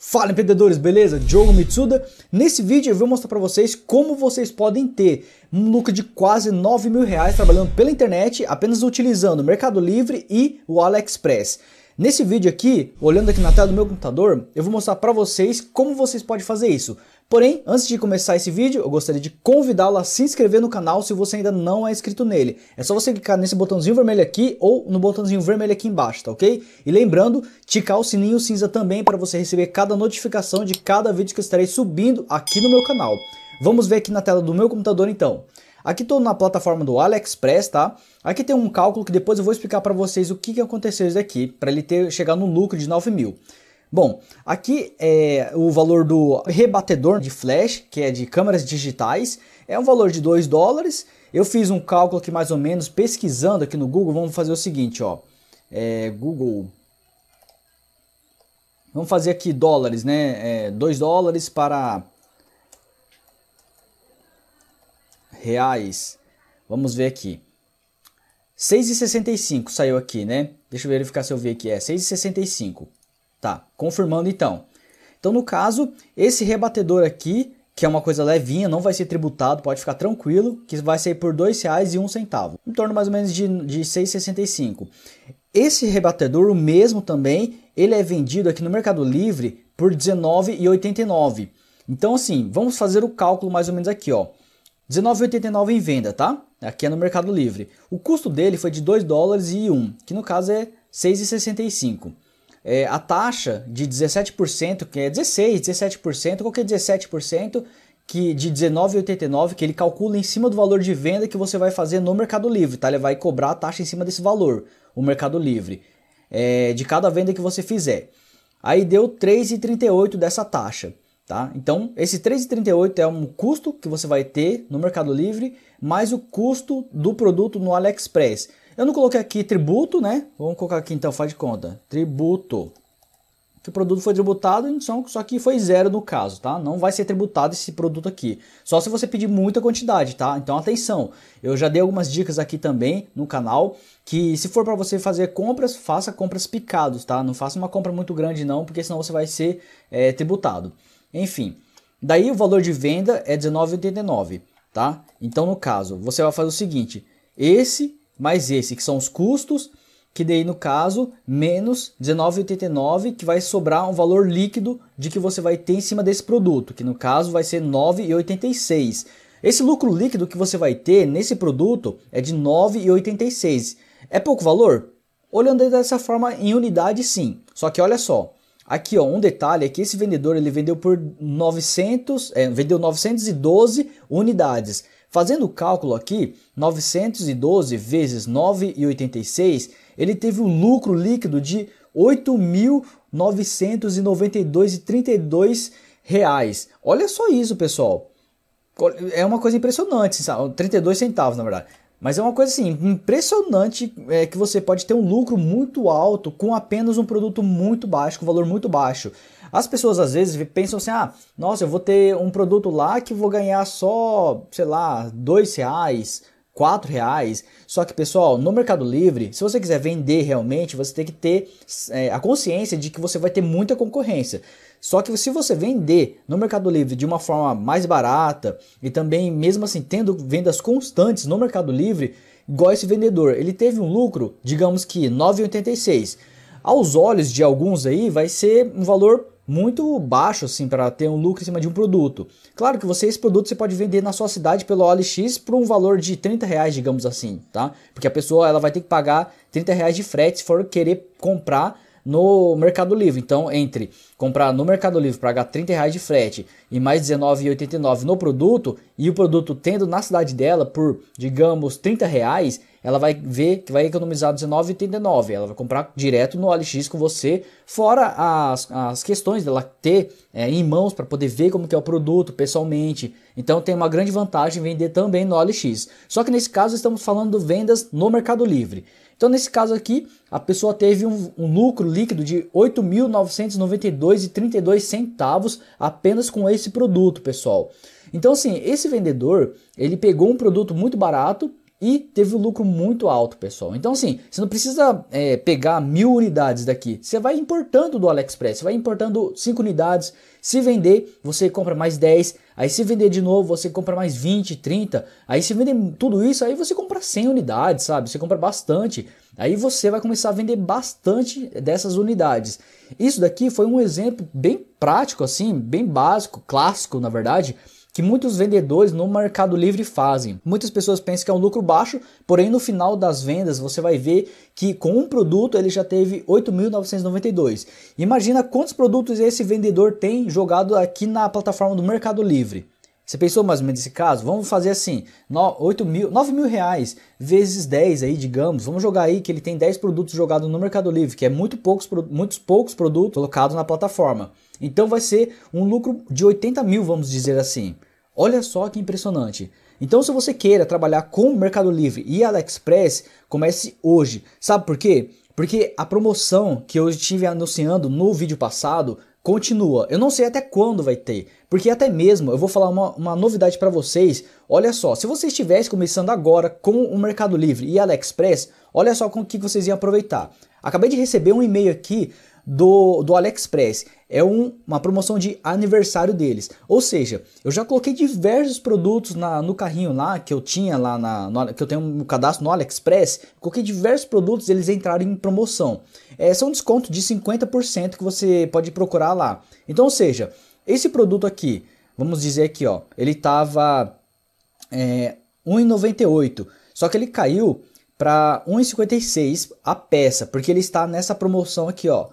Fala empreendedores, beleza? Diogo Mitsuda. Nesse vídeo eu vou mostrar para vocês como vocês podem ter um lucro de quase 9 mil reais trabalhando pela internet, apenas utilizando o Mercado Livre e o AliExpress. Nesse vídeo aqui, olhando aqui na tela do meu computador, eu vou mostrar para vocês como vocês podem fazer isso. Porém, antes de começar esse vídeo, eu gostaria de convidá-lo a se inscrever no canal se você ainda não é inscrito nele. É só você clicar nesse botãozinho vermelho aqui ou no botãozinho vermelho aqui embaixo, tá ok? E lembrando, ticar o sininho cinza também para você receber cada notificação de cada vídeo que eu estarei subindo aqui no meu canal. Vamos ver aqui na tela do meu computador então. Aqui estou na plataforma do AliExpress, tá? Aqui tem um cálculo que depois eu vou explicar para vocês o que, que aconteceu isso daqui, para ele ter, chegar no lucro de 9 mil. Bom, aqui é o valor do rebatedor de flash, que é de câmeras digitais, é um valor de 2 dólares. Eu fiz um cálculo aqui mais ou menos, pesquisando aqui no Google, vamos fazer o seguinte, ó. É, Google Vamos fazer aqui dólares, né? É, 2 dólares para reais. Vamos ver aqui. 6,65 saiu aqui, né? Deixa eu verificar se eu vi aqui. É 6,65. Tá, confirmando então. Então, no caso, esse rebatedor aqui, que é uma coisa levinha, não vai ser tributado, pode ficar tranquilo, que vai sair por R$ 2,01, em torno mais ou menos de, de 6,65. Esse rebatedor, o mesmo também, ele é vendido aqui no Mercado Livre por R$ 19,89. Então, assim, vamos fazer o cálculo mais ou menos aqui, ó. 19,89 em venda, tá? Aqui é no Mercado Livre. O custo dele foi de 2 dólares e 1, que no caso é 6,65. É, a taxa de 17%, que é 16, 17%, qualquer 17% que de 19,89 que ele calcula em cima do valor de venda que você vai fazer no Mercado Livre, tá? Ele vai cobrar a taxa em cima desse valor, o Mercado Livre, é, de cada venda que você fizer. Aí deu 3,38 dessa taxa. Tá? Então, esse 3,38 é um custo que você vai ter no Mercado Livre, mais o custo do produto no AliExpress. Eu não coloquei aqui tributo, né? Vamos colocar aqui então, faz de conta. Tributo. Que o produto foi tributado, então, só que foi zero no caso, tá? Não vai ser tributado esse produto aqui. Só se você pedir muita quantidade, tá? Então atenção. Eu já dei algumas dicas aqui também no canal que se for para você fazer compras, faça compras picados, tá? Não faça uma compra muito grande não, porque senão você vai ser é, tributado. Enfim, daí o valor de venda é R$19,89, tá? Então, no caso, você vai fazer o seguinte, esse mais esse, que são os custos, que daí no caso, menos R$19,89, que vai sobrar um valor líquido de que você vai ter em cima desse produto, que no caso vai ser 9,86. Esse lucro líquido que você vai ter nesse produto é de 9,86. É pouco valor? Olhando dessa forma em unidade, sim. Só que olha só, Aqui, ó, um detalhe é que esse vendedor ele vendeu por 900, é, vendeu 912 unidades. Fazendo o cálculo aqui, 912 vezes 9,86, ele teve um lucro líquido de 8.992,32 reais. Olha só isso, pessoal. É uma coisa impressionante, 32 centavos, na verdade. Mas é uma coisa assim, impressionante é, que você pode ter um lucro muito alto com apenas um produto muito baixo, com valor muito baixo. As pessoas às vezes pensam assim: ah, nossa, eu vou ter um produto lá que vou ganhar só, sei lá, dois reais, 4 reais. Só que, pessoal, no Mercado Livre, se você quiser vender realmente, você tem que ter é, a consciência de que você vai ter muita concorrência. Só que se você vender no Mercado Livre de uma forma mais barata e também, mesmo assim, tendo vendas constantes no Mercado Livre, igual esse vendedor, ele teve um lucro, digamos que 9,86. Aos olhos de alguns aí, vai ser um valor muito baixo assim para ter um lucro em cima de um produto. Claro que você esse produto você pode vender na sua cidade pelo OLX por um valor de 30 reais, digamos assim, tá? Porque a pessoa ela vai ter que pagar 30 reais de frete se for querer comprar no Mercado Livre. Então, entre comprar no Mercado Livre, pagar 30 reais de frete e mais R$19,89 no produto, e o produto tendo na cidade dela por, digamos, 30 reais, ela vai ver que vai economizar R$19,89. Ela vai comprar direto no OLX com você, fora as, as questões dela ter é, em mãos para poder ver como que é o produto pessoalmente. Então tem uma grande vantagem vender também no OLX. Só que nesse caso estamos falando vendas no Mercado Livre. Então nesse caso aqui, a pessoa teve um, um lucro líquido de R$ 8.992,32 apenas com esse produto, pessoal. Então assim, esse vendedor, ele pegou um produto muito barato, e teve um lucro muito alto, pessoal. Então, assim, você não precisa é, pegar mil unidades daqui. Você vai importando do AliExpress, você vai importando cinco unidades. Se vender, você compra mais 10. Aí, se vender de novo, você compra mais 20, 30. Aí, se vender tudo isso, aí você compra 100 unidades, sabe? Você compra bastante. Aí você vai começar a vender bastante dessas unidades. Isso daqui foi um exemplo bem prático, assim, bem básico, clássico, na verdade que muitos vendedores no Mercado Livre fazem. Muitas pessoas pensam que é um lucro baixo, porém no final das vendas você vai ver que com um produto ele já teve 8.992. Imagina quantos produtos esse vendedor tem jogado aqui na plataforma do Mercado Livre. Você pensou mais ou menos nesse caso? Vamos fazer assim, 8 mil, 9 mil reais vezes 10 aí, digamos. Vamos jogar aí que ele tem 10 produtos jogados no Mercado Livre, que é muito poucos, muitos poucos produtos colocados na plataforma. Então vai ser um lucro de 80 mil, vamos dizer assim. Olha só que impressionante. Então, se você queira trabalhar com Mercado Livre e AliExpress, comece hoje. Sabe por quê? Porque a promoção que eu estive anunciando no vídeo passado continua. Eu não sei até quando vai ter, porque até mesmo eu vou falar uma, uma novidade para vocês. Olha só, se você estivesse começando agora com o Mercado Livre e AliExpress, olha só com o que vocês iam aproveitar. Acabei de receber um e-mail aqui do, do AliExpress é um, uma promoção de aniversário deles. Ou seja, eu já coloquei diversos produtos na, no carrinho lá que eu tinha lá na no, que eu tenho um cadastro no AliExpress, coloquei diversos produtos, eles entraram em promoção. É, são desconto de 50% que você pode procurar lá. Então, ou seja, esse produto aqui, vamos dizer aqui, ó, ele tava é, 1,98, só que ele caiu para 1,56 a peça, porque ele está nessa promoção aqui, ó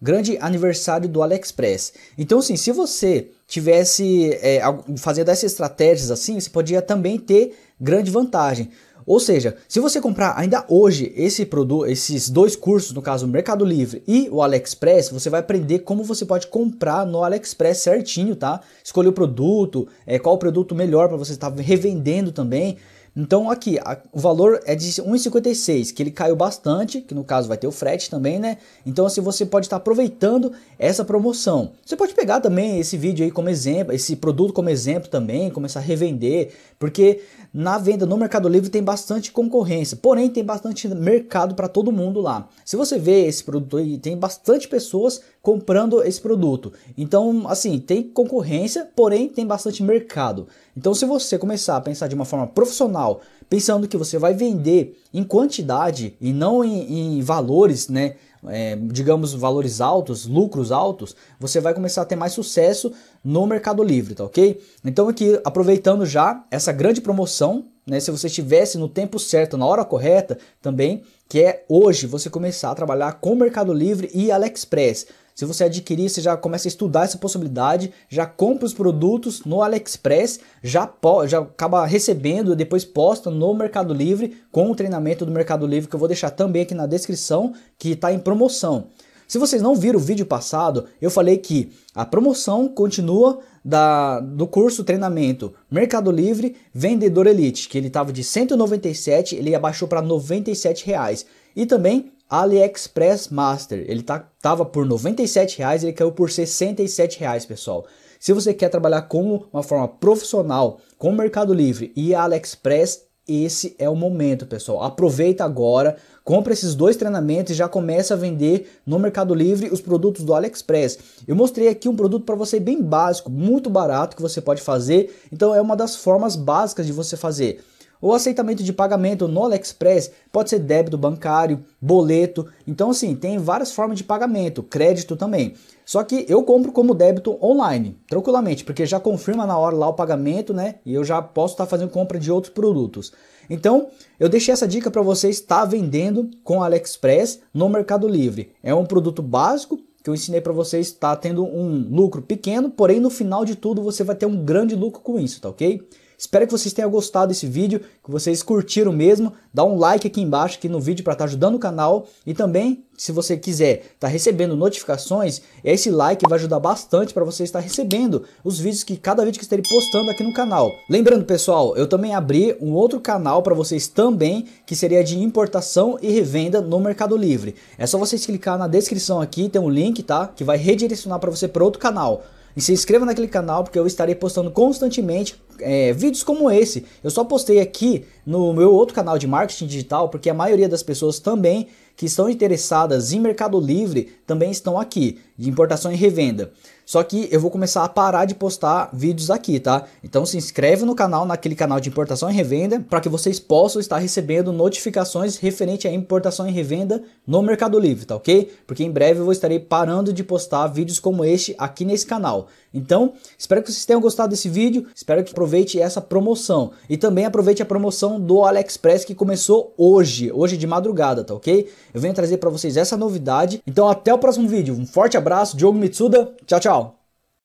grande aniversário do AliExpress. Então, sim, se você tivesse é, fazendo essas estratégias assim, você podia também ter grande vantagem. Ou seja, se você comprar ainda hoje esse produto, esses dois cursos, no caso o Mercado Livre e o AliExpress, você vai aprender como você pode comprar no AliExpress certinho, tá? Escolher o produto, é, qual o produto melhor para você estar tá revendendo também. Então aqui, a, o valor é de 1,56, que ele caiu bastante, que no caso vai ter o frete também, né? Então assim, você pode estar tá aproveitando essa promoção. Você pode pegar também esse vídeo aí como exemplo, esse produto como exemplo também, começar a revender, porque na venda no Mercado Livre tem bastante concorrência, porém tem bastante mercado para todo mundo lá. Se você vê esse produto aí, tem bastante pessoas comprando esse produto. Então, assim, tem concorrência, porém tem bastante mercado. Então, se você começar a pensar de uma forma profissional, pensando que você vai vender em quantidade e não em, em valores, né? É, digamos, valores altos, lucros altos, você vai começar a ter mais sucesso no Mercado Livre, tá ok? Então, aqui, aproveitando já essa grande promoção, né, se você estivesse no tempo certo, na hora correta também, que é hoje você começar a trabalhar com Mercado Livre e AliExpress. Se você adquirir, você já começa a estudar essa possibilidade, já compra os produtos no AliExpress, já, já acaba recebendo e depois posta no Mercado Livre com o treinamento do Mercado Livre que eu vou deixar também aqui na descrição, que está em promoção. Se vocês não viram o vídeo passado, eu falei que a promoção continua da, do curso treinamento Mercado Livre Vendedor Elite, que ele estava de 197, ele abaixou para 97 reais. E também AliExpress Master. Ele tá, tava por R$ 97,00, ele caiu por R$ 67,00, pessoal. Se você quer trabalhar como uma forma profissional com o Mercado Livre e AliExpress, esse é o momento, pessoal. Aproveita agora, compra esses dois treinamentos e já começa a vender no Mercado Livre os produtos do AliExpress. Eu mostrei aqui um produto para você bem básico, muito barato que você pode fazer. Então é uma das formas básicas de você fazer o aceitamento de pagamento no AliExpress pode ser débito bancário, boleto. Então, assim, tem várias formas de pagamento, crédito também. Só que eu compro como débito online, tranquilamente, porque já confirma na hora lá o pagamento, né? E eu já posso estar tá fazendo compra de outros produtos. Então, eu deixei essa dica para você estar vendendo com AliExpress no Mercado Livre. É um produto básico que eu ensinei para vocês estar tendo um lucro pequeno, porém no final de tudo você vai ter um grande lucro com isso, tá ok? Espero que vocês tenham gostado desse vídeo, que vocês curtiram mesmo. Dá um like aqui embaixo aqui no vídeo para estar tá ajudando o canal e também se você quiser estar tá recebendo notificações, esse like vai ajudar bastante para você estar recebendo os vídeos que cada vídeo que estarei postando aqui no canal. Lembrando, pessoal, eu também abri um outro canal para vocês também, que seria de importação e revenda no Mercado Livre. É só vocês clicar na descrição aqui, tem um link, tá? Que vai redirecionar para você para outro canal. E se inscreva naquele canal porque eu estarei postando constantemente é, vídeos como esse. Eu só postei aqui no meu outro canal de marketing digital, porque a maioria das pessoas também que estão interessadas em Mercado Livre também estão aqui, de importação e revenda. Só que eu vou começar a parar de postar vídeos aqui, tá? Então se inscreve no canal, naquele canal de importação e revenda, para que vocês possam estar recebendo notificações referente à importação e revenda no Mercado Livre, tá ok? Porque em breve eu estarei parando de postar vídeos como este aqui nesse canal. Então, espero que vocês tenham gostado desse vídeo, espero que aproveitem aproveite essa promoção. E também aproveite a promoção do AliExpress que começou hoje, hoje de madrugada, tá ok? Eu venho trazer para vocês essa novidade. Então até o próximo vídeo. Um forte abraço, Diogo Mitsuda. Tchau, tchau.